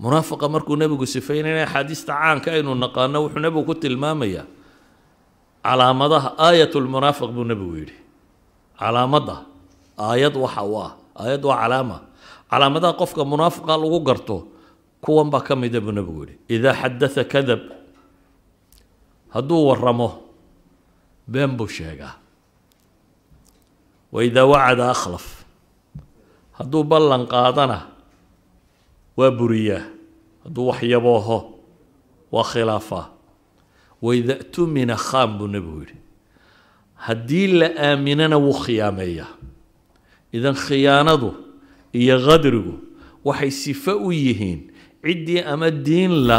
munaafiqa markuu nebigu sifeynayna axaadiista caanka aynu naqaano wuxuu nebigu ku tilmaamayaa calaamadaha aayat lmunaafiq buu nebigu yidhi calaamadda aayad waxa u ah aayad waa calaama calaamadaha qofka munaafiqa lagu garto kuwan baa ka mida buu nebigu yidhi idaa xadatha kadab hadduu waramo been buu sheegaa waidaa wacada akhlaf hadduu ballan qaadana وبرية ضوح يبوه وخلافه وإذا اؤتمن خام بنبوه هدي لآمننا وخيامية إذا خيانته iyo qadrigu waxay sifo u yihiin ciddii ama diin la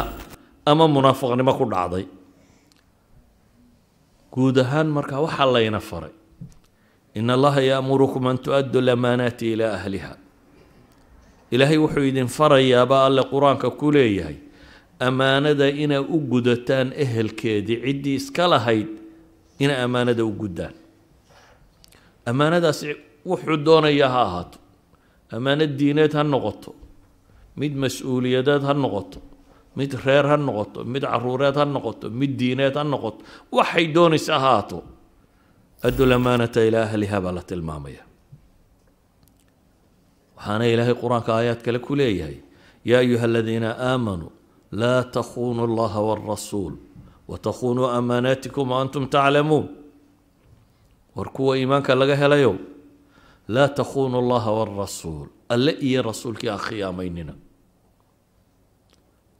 ama munaafiqnimo ku dhacday guud ahaan markaa waxaa layna faray in allaha yaamurukum an tu'addu lamaanaati ilaa ahliha ilaahay wuxuu idin farayaabaa alle qur-aanka ku leeyahay ammaanada inaa u gudataan ehelkeedii ciddii iska lahayd inay ammaanada u guddaan ammaanadaasi wuxuu doonaya ha ahaato ammaanad diineed ha noqoto mid mas-uuliyadeed ha noqoto mid reer ha noqoto mid caruureed ha noqoto mid diineed ha noqoto waxay doonaysa ha ahaato addu lamaanata ilaa ahliha baa la tilmaamaya حان إلهي قرآنك كآيات كالكوليه يا أيها الذين آمنوا لا تخونوا الله والرسول وتخونوا أماناتكم وأنتم تعلمون واركوا إيمانك لقاها لا تخونوا الله والرسول ألا اللي رسولك أخي أميننا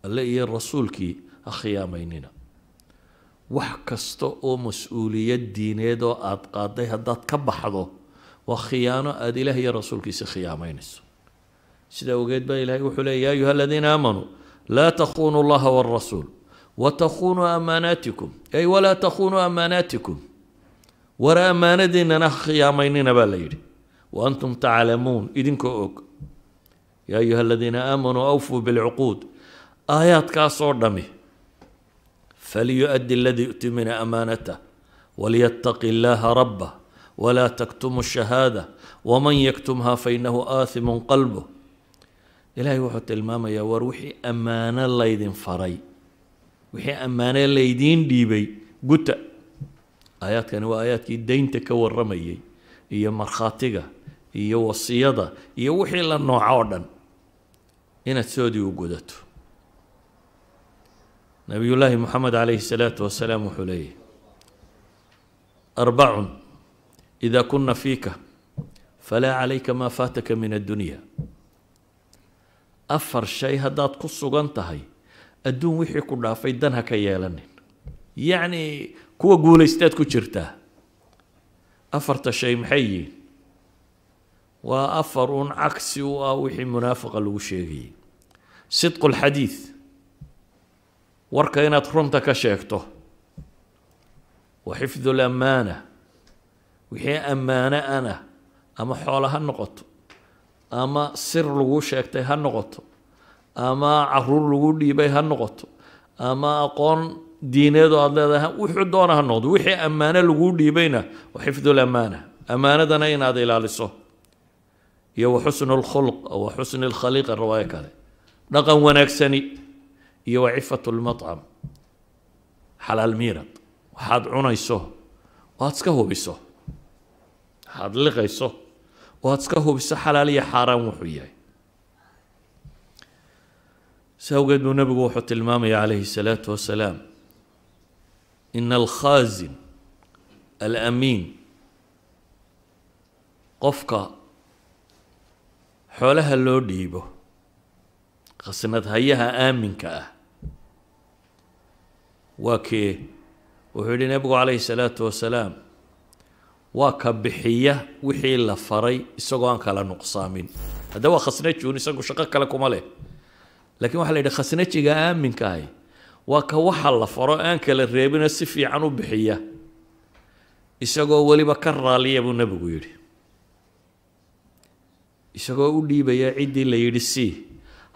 اللي رسولك أخي أميننا وحكستو مسؤولية الدين يدو أتقاضيها دات كبحضو وخيانة أدي له يا رسول كيس خيامة ينس سيدا وقيت بأي الله يقول يا أيها الذين آمنوا لا تخونوا الله والرسول وتخونوا أماناتكم أي ولا تخونوا أماناتكم ورا أمانة إننا خيامة إننا بالليل وأنتم تعلمون إذن كوك يا أيها الذين آمنوا أوفوا بالعقود آيات كاسور دمي فليؤدي الذي اؤتمن أمانته وليتق الله ربه ولا تكتموا الشهادة ومن يكتمها فإنه آثم قلبه إلهي يوحد الماما يا وروحي أمانة ليدين فري وحي أمانة ليدين ديبي قتا آيات كانوا يعني آيات كي دين تكور رمي هي إيه مرخاتقة وصيادة هي وحي لنو عودن إن تسودي وقودته نبي الله محمد عليه الصلاة والسلام حليه أربعون إذا كنا فيك فلا عليك ما فاتك من الدنيا أفر شيء هذا تقصه قنتهي الدون وحي كلها فيدنها كيالن يعني كو قول استاد كو أفر شيء محي وأفر عكس وأوحي منافق الوشيغي صدق الحديث وركينات خرمتك شيكته وحفظ الأمانة wixii ammaane ana ama xoolo ha noqoto ama sir lagu sheegtay ha noqoto ama caruur lagu dhiibay ha noqoto ama aqoon diineed oo aada leedahay wuxuu doona ha noqdo wixii ammaane lagu dhiibayna wa xifdul amaana ammaanadana inaad ilaaliso iyo wa xusnu lkhulq wa xusni lkhaliiqa riwaayo kale dhaqan wanaagsani iyo wa cifatu lmacam xalaal miirad waxaad cunayso oo aad iska hubiso waxaad liqayso oo aad iska hubiso xalaal iyo xaaraan wuxuu yahay سوجد النبي وحط المامي عليه الصلاة و السلام إن الخازن الأمين قفك حولها اللو ديبو خسنت هيها آمن كأه وكي وحولي نبي عليه الصلاة والسلام waa ka bixiya wixii la faray isagoo aan kala nuqsaamin hadda waa khasnajuun isagu shaqo kale kuma leh laakiin waxaa la yidhi khasnajiga aaminka ahi waa ka waxa la faro aan kala reebina si fiican u bixiya isagoo weliba ka raaliya buu nebigu yidhi isagoo u dhiibaya ciddii la yidhi sii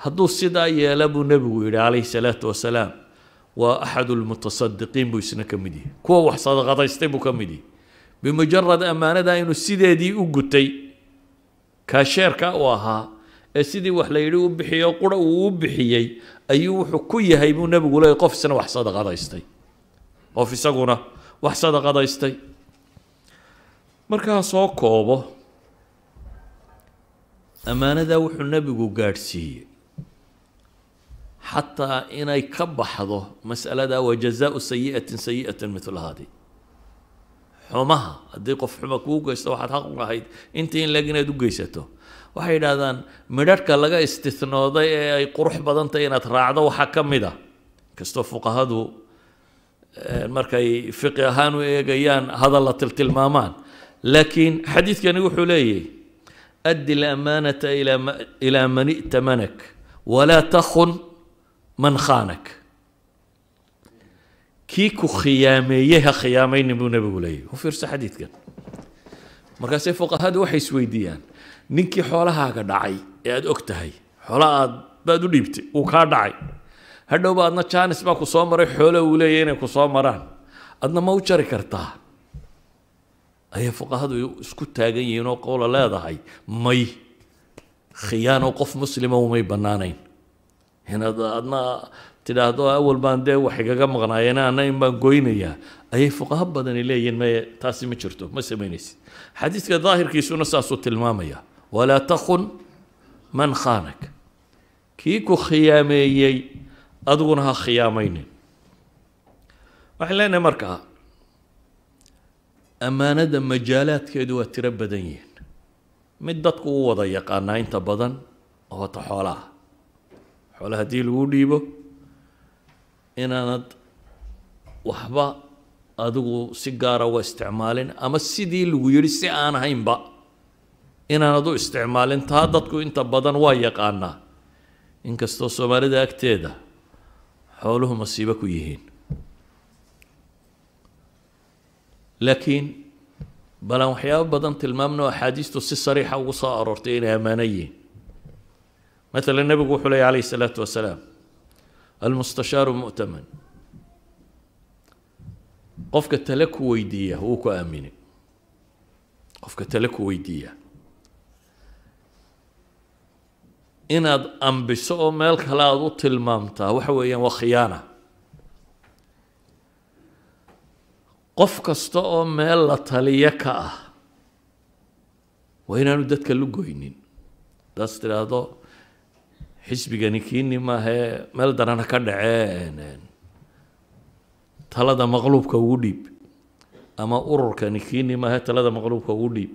hadduu sidaa yeela buu nebigu yidhi calayhi salaatu wasalaam waa axadu lmutasadiqiin buu isna ka mid yahay kuwa wax sadaqadaystay buu ka mid yahay بمجرد أمانة إنه السيدة دي أقتي كشركة وها السيدي وحليلي وبحية وقرأ وبحية أيو حكوية من نبي قولا يقف سنة وحصاد غدا يستي أو في سقنا وحصاد غدا يستي مركها سو كوبو أمانة دا وحو نبي قارسي حتى إن يكبح baxdo مسألة wa وجزاء سيئة سيئة مثل هذه xumaha haddii qof xuma kuu geysto waxaad xaq u lahayd inta in leeg inaad u geysato waxay yidhaahdaan midhadhka laga istisnooday ee ay qurux badantahay inaad raacdo waxaa ka mid a inkastoo fuqahadu markay fiqi ahaan u eegayaan hadalla tiltilmaamaan laakiin xadiidkani wuxuu leeyahy addi lamaanata ilaa man i'tamanak walaa takhun man khaanak kiiku khiyaameeye ha khiyaamayn buu nabigu leeyahy u fiirso xadiidkan markaasee fuqahadu waxay isweydiiyaan ninkii xoolahaaga dhacay ee aada og tahay xoola aad baad u dhiibtay uu kaa dhacay hadhowba adna jaanis baa ku soo maray xoolo uu leeyahy inay ku soo maraan adna ma u jari kartaa ayay fuqahadu isku taagan yihiin oo qowla leedahay may khiyaano qof muslima umay bannaanayn inaad adna تلاهدو أول بان ده وحقا مغنى أنا أنا إن بان قوين يا أي فقه بدن إليه ينما تاسي مجرتو ما سمينيسي حديث كظاهر كي سونا ساسو تلمام يا ولا تخن من خانك كيكو خيامي يي أدغنها خيامين وحلين مركا أما ندى مجالات كيدو تربى دنيين مدت قوة ضيقة أنا إنت بدن أو تحولها حولها دي الوليبو inaanad waxba adigu si gaara u isticmaalin ama sidii lagu yidhi si aan ahaynba inaanad u isticmaalin taa dadku inta badan waa yaqaanaa inkastoo soomaalida agteeda xooluhu masiibo ku yihiin laakiin bal aan waxyaabo badan tilmaamno axaadiistu si sariixa ugu soo aroortay inay ammaano yihiin matala nebigu wuxuu leeyahy calayhi salaatu wasalaam المستشار المؤتمن qofka tale ku weydiiya wuu ku aamini qofka tale ku weydiiya inaad ambiso oo meel kale aada u tilmaamtaa waxa weeyaan waa khiyaana qof kasta oo meel la taliya ka ah waa inaanu dadka lu goynin haddaas tidhaahdo xisbigani kiini maahee meel darana ka dhaceen talada maqluubka ugu dhiib ama ururkani kiini maahee talada maqluubka ugu dhiib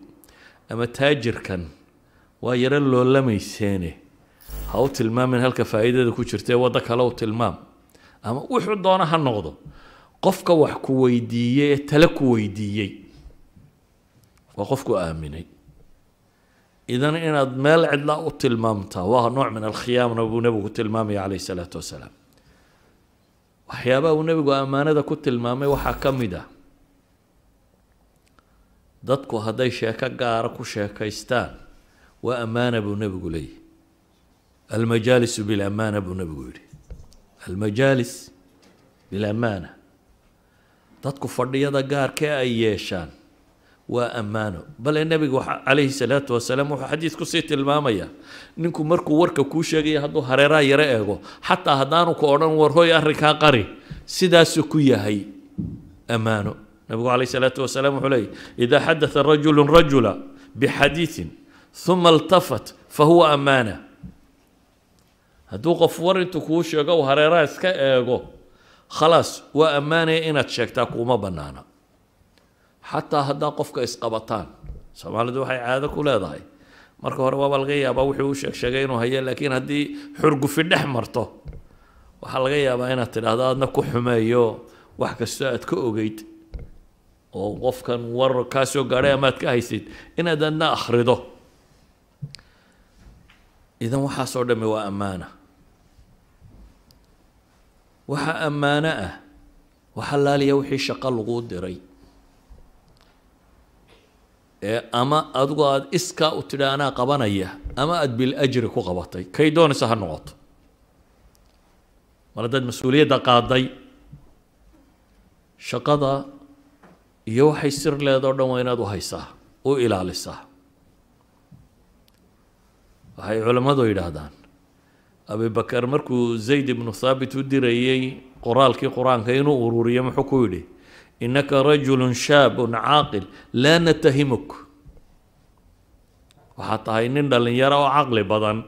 ama taajirkan waa yaro loolamayseene ha u tilmaamin halka faa'iidada ku jirtae waddo kale u tilmaam ama wuxuu doona ha noqdo qofka wax ku weydiiyey ee tale ku weydiiyey waa qofku aaminay إذا إن أدمال عدلا أتلمامته وهو نوع من الخيام نبو نبو كتلمامي عليه الصلاة والسلام وحيا بابو نبو أمانة كتلمامي وحكمي ده ضدكو هدي شاكا قاركو شاكا استان وأمانة بو نبو لي المجالس بالأمانة بو نبو لي المجالس بالأمانة ضدكو فرد يدا قاركي أي شان وأمانه بل النبي عليه الصلاة والسلام حديث كسيت المامية نكو مركو وركا كوشاقي هدو هريرا يرأيه حتى هدانو كورن ورهوي أركا قري سدا سكوية هاي أمانه نبي عليه الصلاة والسلام عليه إذا حدث الرجل رجلا بحديث ثم التفت فهو أمانة هدو قفور انتو كوشاقو هريرا اسكا خلاص وأمانة إن تشكتاكو ما بنانا حتى هدا قفك إسقبطان سمعنا دو حي عادة كولا داي مركو هروا بالغيا بوحي وشك شغين وهي لكن هدي حرق في النحمرته وحلغيا بأينا تلاهدا نكو حمايو وحكا ساعد كو قيت وقفكا ور كاسو قريا مات كايسيد إنا دانا أخرده إذا وحا صردمي وأمانة وحا أمانة وحلالي يوحي شقل غود ريت إيه، أما أدوات إسكا أتلانا قبانايا أما أد بالأجر كو قبطي كي دون سها نغط مردد مسؤولية دا قادي شقضا يوحي سر لا دور دو وينا دو هيسا و إلى لسا هاي علماء دو إلهدان أبي بكر مركو زيد بن ثابت ودي رأيي قرال كي قرآن كينو أروريا محكو إليه انك رجل شاب عاقل لا نتهمك وحتى إننا لن يروا عقل بدن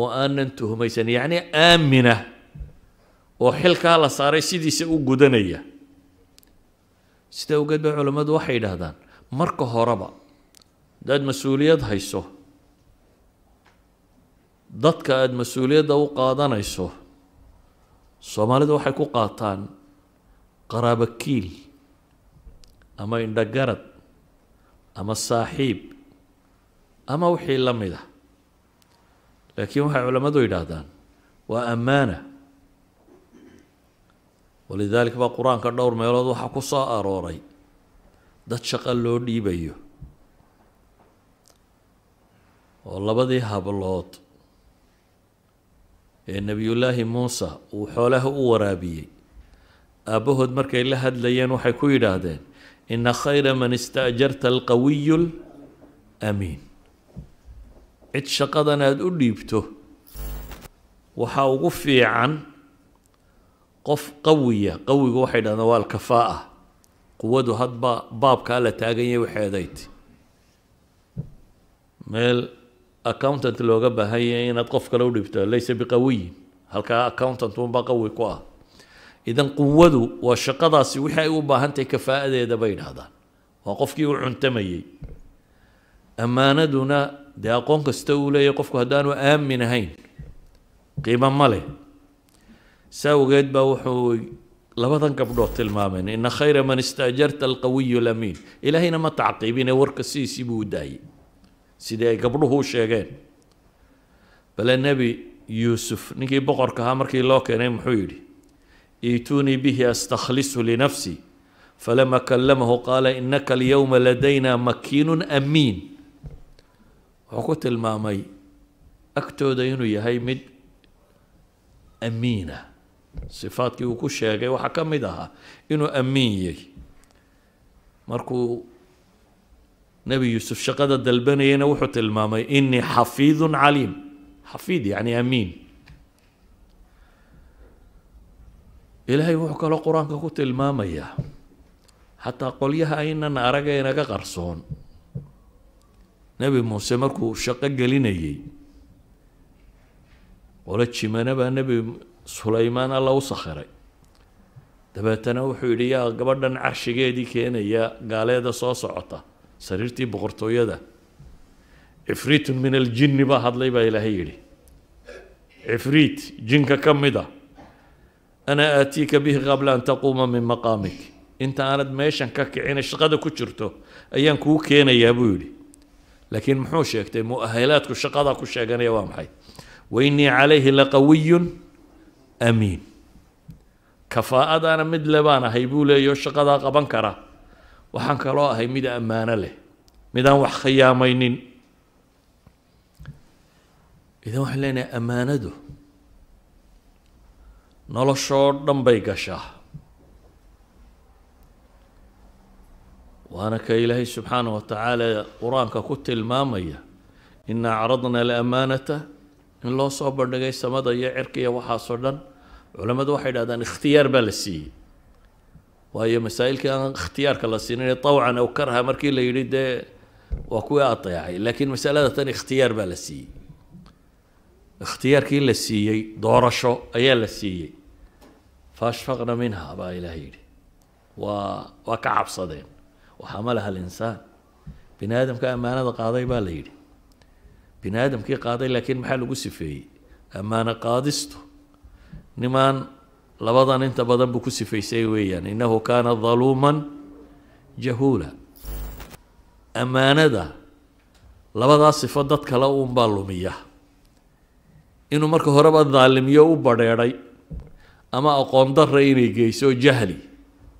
وان انت هميسن يعني امنه وحلك الله صار سيدي سو غدنيا سيدي وجد علماء وحيد هذا مرك هربا داد مسؤوليات هيسو دادك اد مسؤوليات او قادنا يسو صومالي دو حيكو قاتان كيل أما إندقرد أما الصاحب أما وحي لمده لكن وحي علماء يدهدان وأمانة ولذلك بقى قرآن كدور ما يولد وحا كسا أروري داد شقال لو ديبيو والله بدي هابلوت النبي الله موسى وحوله ورابيه أبوهد مركا إلا هاد ليان وحيكويدا هادين إن خير من استأجرت القوي الأمين إتش قدنا دوليبتو وحاوغفي عن قف قوية قوي واحد أنا والكفاءة قوته هاد باب كالا تاغي وحيديت ميل أكونتنت لو غبا هي إن قف كالا ليس بقوي هل كا أكونتنت بقوي قوي إذن قوّدوا وشقضا سيوحا إيوبا هنتي كفاءة ديدا بين هذا وقفكي وعن تمي أما ندنا دي أقوم كستو لي قفكو هدان وآم من هين قيمة مالي ساو غيد باوحوي لبضا كبدو تلمامين إن خير من استأجرت القوي الأمين إلهينا ما تعقيبين ورك سيسي بوداي سيدي قبلوه شيئين بل النبي يوسف نكي بقر كهامر كي لوكي نيم حويلي ائتوني به استخلصه لنفسي فلما كلمه قال انك اليوم لدينا مكين امين وقت المامي اكتود يا يهي مد امينه كي وكو شيغي وحكم kamid انو امين amiin مركو نبي يوسف شقد الدلبني هنا وحط المامي إني حفيظ عليم حفيظ يعني أمين ilaahay wuxuu kaloo qur-aanka ku tilmaamayaa xataa qolyaha aynan araga inaga qarsoon nebi muuse markuu shaqo gelinayay qolo jimana baa nebi sulaymaan alla u sakhiray dabeetana wuxuu yidhi yaa gabadhan carshigeedii keenaya gaaleeda soo socota sariirtii boqortooyada cifriitun min aljinni baa hadlay baa ilaahay yidhi cifriit jinka ka mid a أنا آتيك به قبل أن تقوم من مقامك أنت أناد ميشان ككعين الشقادة كجرته أيان كو كينا يا بولي لكن محوش يكتب مؤهلاتك الشقادة كشاقان يا وامحي وإني عليه لقوي أمين كفاءة أنا مد لبانا هيبولي يو شقادة قبنكرة. كرا وحان هي مد أمانة له مدان وح خيامينين إذا وحلنا أمانته نلشو دمبي غشا وانا كإلهي سبحانه وتعالى قرآن كوت المامية إن عرضنا الأمانة إن الله صبر دقي سمد يعركي وحاصرنا علماء واحد هذا اختيار بلسي وهي مسائل كان اختيار كلاسين طوعا أو كرها مركي لا يريد وكوي أطيعي لكن مسألة اختيار بلسي اختيار كيل كي لسيي دورشو ايا لسيي فاشفقنا منها با الهيدي و وكعب صدين وحملها الانسان بنادم كان ما نضى قاضي باليدي بنادم كي قاضي لكن محل قسفي اما انا قادستو نمان لبضا انت بضن بكسفي سيويا يعني انه كان ظلوما جهولا اما ندى لبضا صفدت دتك لا امبالوميه inuu marka horeba daalimiyo u badheedhay ama aqoon darra inay geyso jahli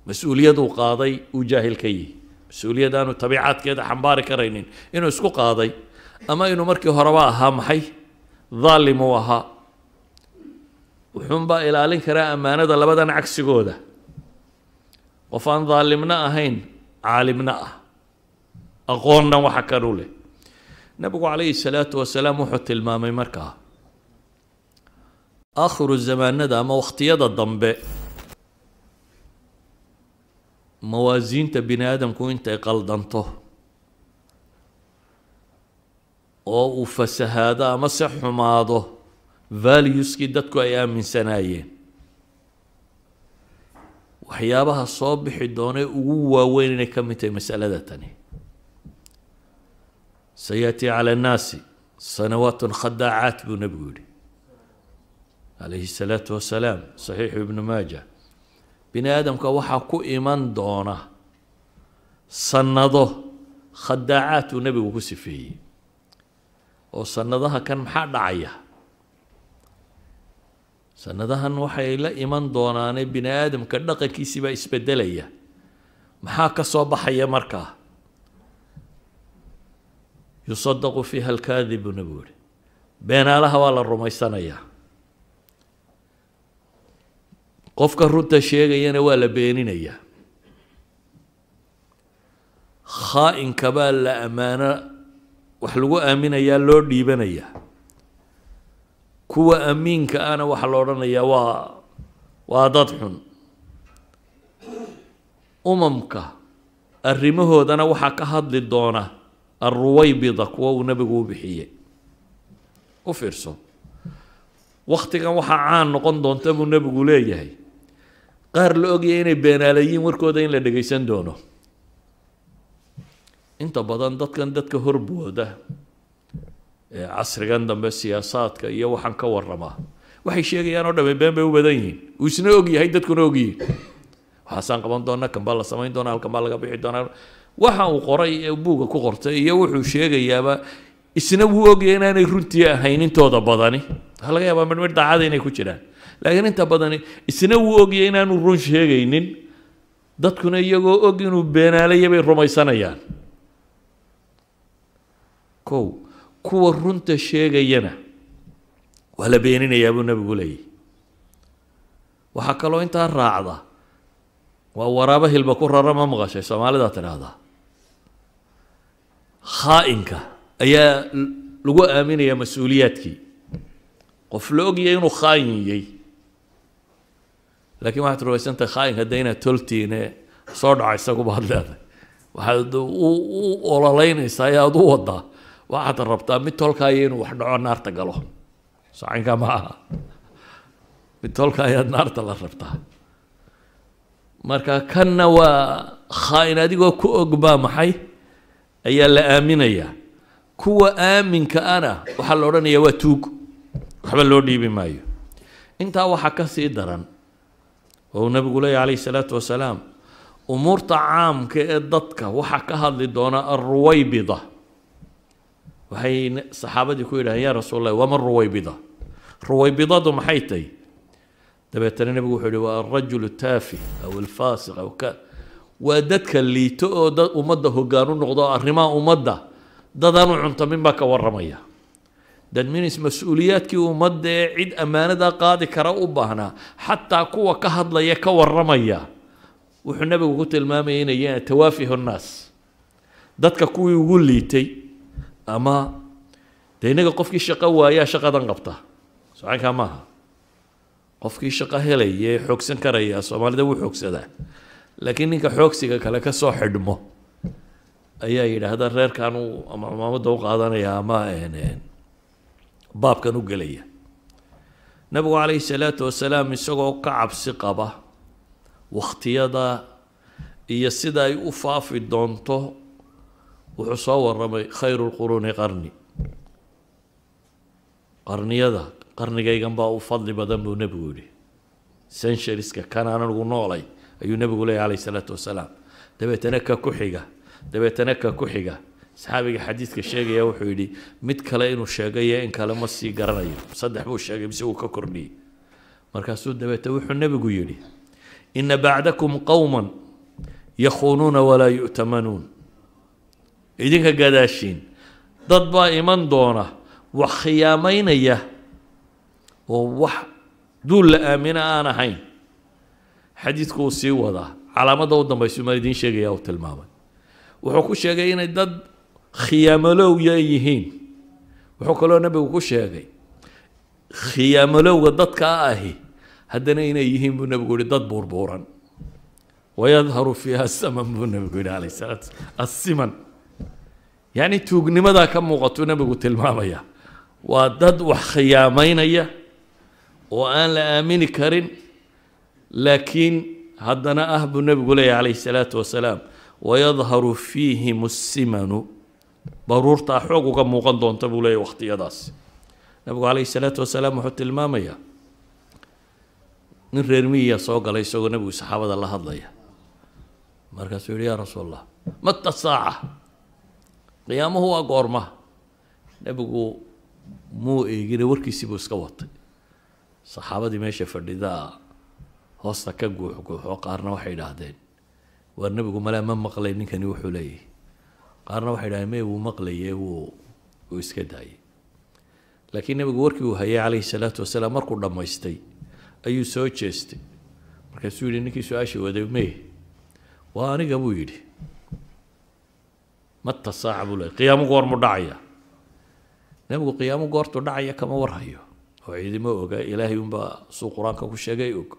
mas-uuliyaduu qaaday uu jaahil ka yihi mas-uuliyad tabiicaadkeeda xambaari karaynin inuu isku qaaday ama inuu markii horeba ahaa maxay daalim uu ahaa wuxuunbaa ilaalin karaa ammaanada labadan cagsigooda qof aan daalimna ahayn caalimna ah aqoonnan waxa kanu leh nabigu calayhi salaatu wasalaam wuxuu tilmaamay markaa آخر الزمان ندا ما وختيضا الضمبة موازين تبين آدم كون تقل ضنطه أو أوفس هذا ما صح ماضه فاليوس يسكي دتكو أيام من سناية وحيابها صوب بحدوني وهو وين نكمت مسألة تاني سيأتي على الناس سنوات خداعات بنبولي عليه الصلاة والسلام صحيح ابن ماجة بني آدم كوحا كو إيمان دونا صندو خداعات نبي وكسفي وصندها كان محاد عيا صندها نوحا إلا إيمان دونا يعني بني آدم كدق كيسي با إسبدلي محاك صوبحي مركا يصدق فيها الكاذب نبوري بين الله ولا الرميسانيه qofka runta sheegayana waa la beeninayaa khaa-inkabaa la ammaano wax lagu aaminayaa loo dhiibanayaa kuwa amiinka ahna waxaa la odhanayaa waa waa dad xun umamka arrimahoodana waxaa ka hadli doona alruwaybida kuwa uu nebigu u bixiyey u fiirso wakhtigan waxaa caan noqon doonta buu nebigu leeyahay qaar la ogayay inay beenaalayiin warkooda in la dhegaysan doono inta badan dadkan dadka horbooda casrigan dambe siyaasaadka iyo waxaan ka waramaa waxay sheegayaan oo dhamme been bay u badan yihiin uu isna ogyahay dadkuna ogyihiin waxaasaan qaban doonaa kan baa la samayn doonaa halkan baa laga bixi doonaa waxa uu qoray ee buugga ku qortay iyo wuxuu sheegayaaba isna wuu ogyahay inaanay runtii ahayn intooda badani waxaa laga yaabaa midh midh daacada inay ku jiraan laakiin inta badani isna wuu ogya inaanu run sheegaynin dadkuna iyagoo og inuu beenaalaya bay rumaysanayaan kow kuwa runta sheegayana waa la beeninayaa buu nebigu leeyahy waxaa kaloo intaa raacda waa waraaba hilba ku rara ma maqashay soomaalidaa tidhaahdaa khaa'inka ayaa lagu aaminayaa mas-uuliyaadkii qof la ogyahay inuu khaa'in laakiin waxaad rumaysantahay khaayinka de inaad toltiine soo dhaca isagu baad leedahay waxaad u ololaynaysaa ayaad u wadaa waxaad rabtaa mid tolkaaya inuu wax dhaco naarta galo sacinka ma aha mid tolkaayaad naarta la rabtaa marka kanna waa khaain adigoo ku ogbaa maxay ayaa la aaminayaa kuwa aaminka ana waxaa la odhanayaa waa tuug waxba loo dhiibi maayo intaa waxaa ka sii daran wuxuu nabigu leeyahy calayhi salaatu wasalaam umuurta caamka ee dadka waxaa ka hadli doona alruwaybida waxay saxaabadii ku yidhaaheen yaa rasuul allah wama ruwaybida ruwaybidadu maxay tahay dabeetana nebigu wuxuu yihi waa alrajulu taafi aw alfaasiq aw ka waa dadka liito oo dad ummadda hoggaan u noqda oo arrimaha ummadda dadaan u cunta minbaa ka warramaya dadminis mas-uuliyaadkii ummadda ee cid ammaanada qaadi kara u baahnaa xataa kuwa ka hadlaya ka warramaya wuxuu nabigu ku tilmaamayay inay tawaafihu nnaas dadka kuwii ugu liitay ama dee innaga qofkii shaqo waayaa shaqadan qabta socankaa maaha qofkii shaqo helaya xoogsan karaya soomaalida wuu xoogsadaa laakiin ninka xoogsiga kale ka soo xidhmo ayaa yidhaahda reerkan ama cumaamadda u qaadanaya ama eh, eh, baabkan u gelaya nabigu calayhi salaatu wasalaam isagoo ka cabsi qaba wakhtiyada iyo sida ay u faafi doonto wuxuu soo warramay khayru lquruuni qarni qarniyada qarnigaygan baa u fadli badan buu nebigu yidhi centuriska kan aan noolay ayuu nebigu leeyahy calayhi salaatu wasalaam dabeetana ka ku xiga dabeetana ka ku xiga saxaabiga xadiidka sheegaya wuxuu yidhi mid kale inuu sheegayo in kale ma sii garanayo saddex buu sheegay mise wuu ka kordhiyey markaasuu dabeete wuxuu nebigu yidhi ina bacdakum qowman yakhuunuuna walaa yu'tamanuun idinka gadaashiin dad baa iman doona wax khiyaamaynaya oo wax duul la aamina aan ahayn xadiidku wuu sii wadaa calaamadda u dambaysu maa idiin sheegaya uu tilmaamay wuxuu ku sheegay inay dad khiyaamolowya ay yihiin wuxuu kaloo nebigu ku sheegay khiyaamolowga dadkaa ahi haddana inay yihiin buu nebigu yihi dad buurbuuran wayadharu fiiha saman buu nebigu yihi calayh salaatu assiman yacni tuugnimadaa ka muuqatuu nebigu tilmaamaya waa dad wax khiyaamaynaya oo aan la aamini karin laakiin haddana ah buu nebigu leeyahy calayh salaatu wasalaam wayadharu fiihim assimanu baruurtaa xoog uga muuqan doonta buu leeyahy wakhtiyadaas nabigu calayhi salaatu wasalaam wuxuu tilmaamayaa nin reer miyiya soo galay isagoo nabigu saxaabada la hadlaya markaasuu yidhi yaa rasuul allah mata saaca qiyaamuhu waa goorma nebigu muu eegine warkiisii buu iska watay saxaabadii meesha fadhidaa hoosta ka guuxguuxo qaarna waxay idhaahdeen waar nebigu malaa ma maqlay ninkani wuxuu leeyahy قارنا واحد عليه ميه ومقليه و ويسكداي لكن نبي قورك وهي عليه الصلاة والسلام مركو لما يستي أي سوتشست مركسوري إنك سواشي وده ميه وأنا قبوي لي ما التصاعب ولا قيام قور مدعية نبي قيام قور تدعية كما ورهيو وعيد ما هو إلهي ينبا سوق رانك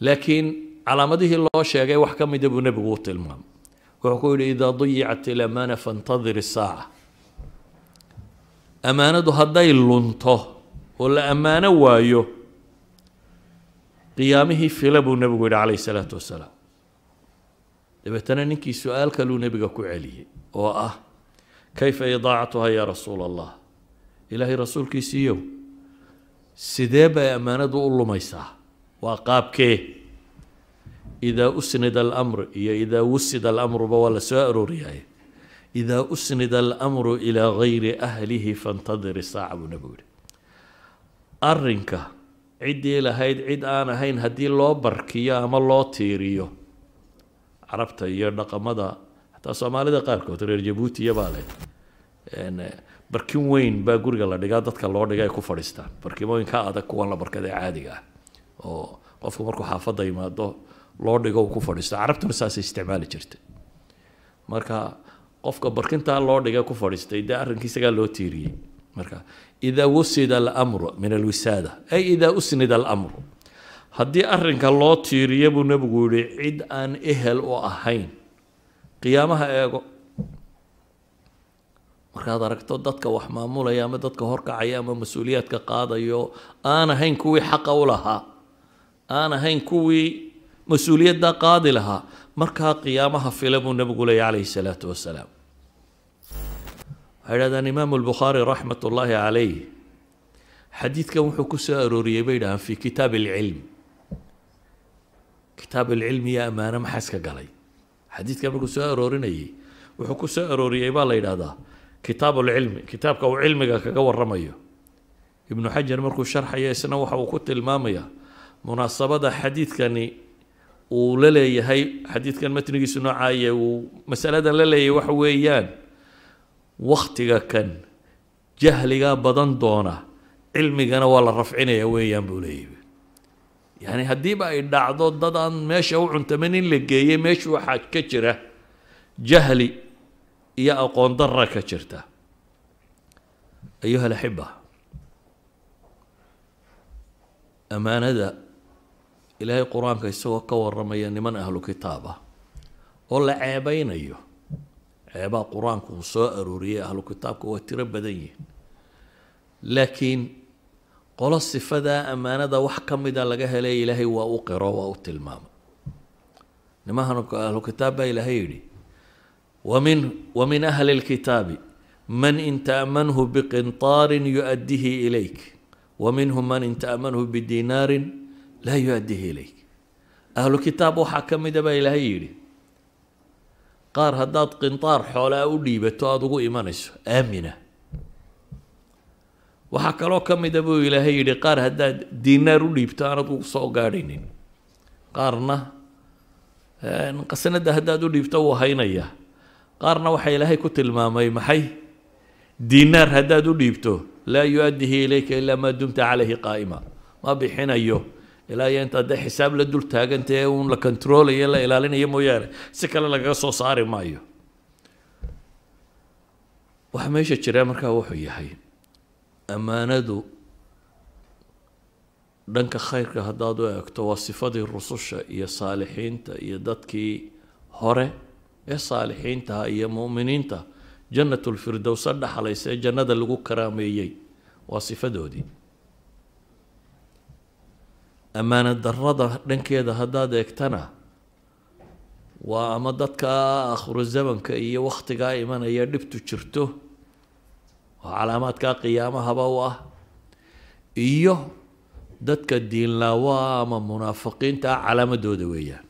لكن على مده الله شيء جاي وحكم يدبو نبي قوت المهم وحكول إذا ضيعت الأمانة فانتظر الساعة أمانة هداي لنطه ولا أمانة وايو قيامه في لبو النبي عليه الصلاة والسلام دبتنا نكي سؤال كلو نبي كعلي وآه كيف إضاعتها يا رسول الله إلهي رسولك سيو سدابة أمانة ما أولو ميساه كيه إذا أسند الأمر يا إذا وسد الأمر بولا سائر رياي إذا أسند الأمر إلى غير أهله فانتظر الساعة ونبوري أرنك عدي لهيد عد أنا هين هدي لو بركية أما لو تيريو عربت يردق مدى حتى صومالي دقاركو ترير جيبوتي يا بالي barkin weyn وين guriga la dhigaa دتك loo dhigay ku fadhiistaan barkimooyinka adag kuwan la بركة عادية أو oo qofku markuu xaafadda yimaado loo dhigo ku fadhiisto carabtuna saasay isticmaali jirta marka qofka barkintaa loo dhiga ku fadhiistay dee arrinkii isagaa loo tiiriyey marka idaa wusida almru min alwisaada ay idaa usnida almru haddii arrinka loo tiiriya buu nebigu yihi cid aan ehel u ahayn qiyaamaha eego markaad aragto dadka wax maamulaya ama dadka horkacaya ama mas-uuliyaadka qaadayo aan ahayn kuwii xaqa u lahaa aan ahayn kuwii mas-uuliyaddaa qaadi lahaa markaa qiyaamaha fila buu nebigu leeya calayhi salaatu wasalaam waxay dhahdaan imaamu albukhaari raxmat ullaahi calayh xadiidkan wuxuu ku soo arooriyey bay dhahaan fii kitaab alcilm kitaab alcilmi iyo ammaano maxaa iska galay xadiidkan markuu soo aroorinayay wuxuu ku soo arooriyey baa la yidhaahdaa kitaab alcilmi kitaabka uu cilmiga kaga warramayo ibnu xajar markuu sharxayo isna waxa uu ku tilmaamayaa munaasabada xadiidkani uu la leeyahay xadiidkan matnigiisu noocaye uu masaladan la leeyahay waxa weeyaan waktiga kan jahliga badan doona cilmigana waa la rafcinaya weeyaan buu leeyahay yani haddiiba ay dhacdo dad aan meesha u cuntamin in la geeyey meesha waxaa ka jira jahli iyo aqoon darra ka jirta ayuha alaxiba amaanada ilaahay qur-aanka isagoo ka waramaya niman ahlu kitaab ah oo la ceebaynayo ceebaa qur-aanku uu soo arooriyey ahlu kitaabka waa tiro badan yihin laakiin qolo sifadaa ammaanada wax ka mida laga helay ilaahay waa u qiro waa u tilmaama nimahan ahlu kitaab baa ilaahay yidhi ومن ومن أهل الكتاب من إن تأمنه بقنطار يؤديه إليك ومنهم من إن تأمنه بدينار لا يؤديه إليك أهل الكتاب وحكم دبا إلى هيري قار هداد قنطار حول أولي بتوادقو إيمانيس آمنة وحكى لو كم دبو إلى هيري قار هداد دينار أولي بتاردو سو قارينين قارنا آه، نقصنا ده هداد أولي بتو هينيا قارنا وحي لهي كتل مامي محي دينار هداد أولي بتو لا يؤديه إليك إلا ما دمت عليه قائمة ما بحين أيوه ilaa iyo intaad xisaab la dul taagantee uun la controlaya la ilaalinaya mooyaane si kale lagaga soo saari maayo waxa meesha jira markaa wuxuu yahay ammaanadu dhanka khayrka haddaad u eegto waa sifadii rususha iyo saalixiinta iyo dadkii hore ee saalixiintaha iyo mu'miniinta jannatulfirdowsa dhaxlaysa ee jannada lagu karaameeyey waa sifadoodii ammaana darada dhankeeda haddaad eegtana waa ama dadka akhru zamanka iyo wakhtigaa imanaya dhibtu jirto oo calaamaadkaa qiyaamahaba u ah iyo dadka diinlaawa ama munaafiqiinta ah calaamadooda weeyaan